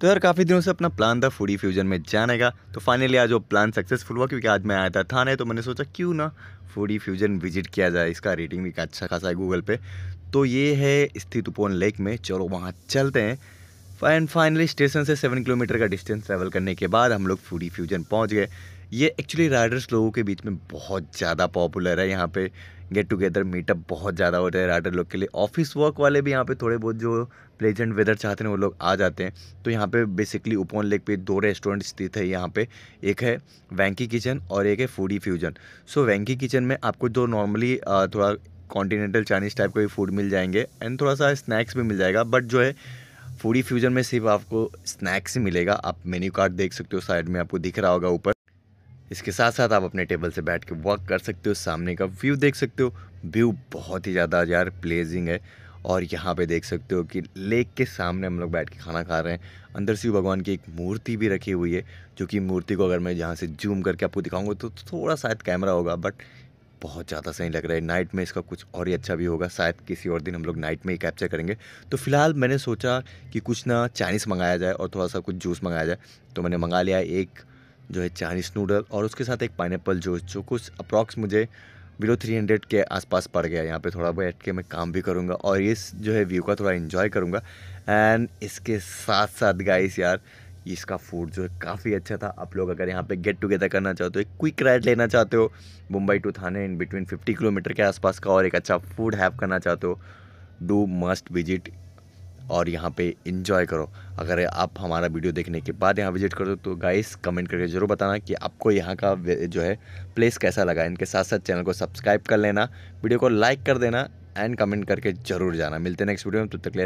तो यार काफ़ी दिनों से अपना प्लान था फूडी फ्यूजन में जाने का तो फाइनली आज वो प्लान सक्सेसफुल हुआ क्योंकि आज मैं आया था थाने तो मैंने सोचा क्यों ना फूडी फ्यूजन विजिट किया जाए इसका रेटिंग भी अच्छा खासा है गूगल पे तो ये है स्थित उपोन लेक में चलो वहाँ चलते हैं फाइन फाइनली स्टेशन से सेवन किलोमीटर का डिस्टेंस ट्रैवल करने के बाद हम लोग फूडी फ्यूजन पहुँच गए ये एक्चुअली राइडर्स लोगों के बीच में बहुत ज़्यादा पॉपुलर है यहाँ पे गेट टुगेदर मीटअप बहुत ज़्यादा होता है राइडर लोग के लिए ऑफिस वर्क वाले भी यहाँ पे थोड़े बहुत जो प्लेजेंट वेदर चाहते हैं वो लोग आ जाते हैं तो यहाँ पे बेसिकली उपोन लेक पे दो रेस्टोरेंट स्थित है यहाँ पे एक है वैंकी किचन और एक है फूडी फ्यूजन सो वैंकी किचन में आपको जो नॉर्मली थोड़ा कॉन्टीनेंटल चाइनीज़ टाइप का भी फूड मिल जाएंगे एंड थोड़ा सा स्नैक्स भी मिल जाएगा बट जो है फूडी फ्यूजन में सिर्फ आपको स्नैक्स ही मिलेगा आप मेन्यू कार्ड देख सकते हो साइड में आपको दिख रहा होगा ऊपर इसके साथ साथ आप अपने टेबल से बैठ के वर्क कर सकते हो सामने का व्यू देख सकते हो व्यू बहुत ही ज़्यादा यार प्लेजिंग है और यहाँ पे देख सकते हो कि लेक के सामने हम लोग बैठ के खाना खा रहे हैं अंदर शिव भगवान की एक मूर्ति भी रखी हुई है जो कि मूर्ति को अगर मैं यहाँ से जूम करके आपको दिखाऊंगा तो थोड़ा शायद कैमरा होगा बट बहुत ज़्यादा सही लग रहा है नाइट में इसका कुछ और ही अच्छा भी होगा शायद किसी और दिन हम लोग नाइट में ही कैप्चर करेंगे तो फिलहाल मैंने सोचा कि कुछ ना चाइनीज़ मंगाया जाए और थोड़ा सा कुछ जूस मंगाया जाए तो मैंने मंगा लिया एक जो है चाइनीज़ नूडल और उसके साथ एक पाइन जूस जो कुछ अप्रॉक्स मुझे बिलो 300 के आसपास पड़ गया यहाँ पे थोड़ा बैठ के मैं काम भी करूँगा और इस जो है व्यू का थोड़ा इन्जॉय करूँगा एंड इसके साथ साथ गाइस यार इसका फूड जो है काफ़ी अच्छा था आप लोग अगर यहाँ पे गेट टुगेदर करना चाहते हो एक क्विक राइड लेना चाहते हो Mumbai to Thane in between 50 kilometre के आसपास का और एक अच्छा फूड हैव करना चाहते हो डू मस्ट विजिट और यहाँ पे इन्जॉय करो अगर आप हमारा वीडियो देखने के बाद यहाँ विजिट कर दो तो गाइस कमेंट करके ज़रूर बताना कि आपको यहाँ का जो है प्लेस कैसा लगा इनके साथ साथ चैनल को सब्सक्राइब कर लेना वीडियो को लाइक कर देना एंड कमेंट करके ज़रूर जाना मिलते हैं नेक्स्ट वीडियो में तब तो तक ले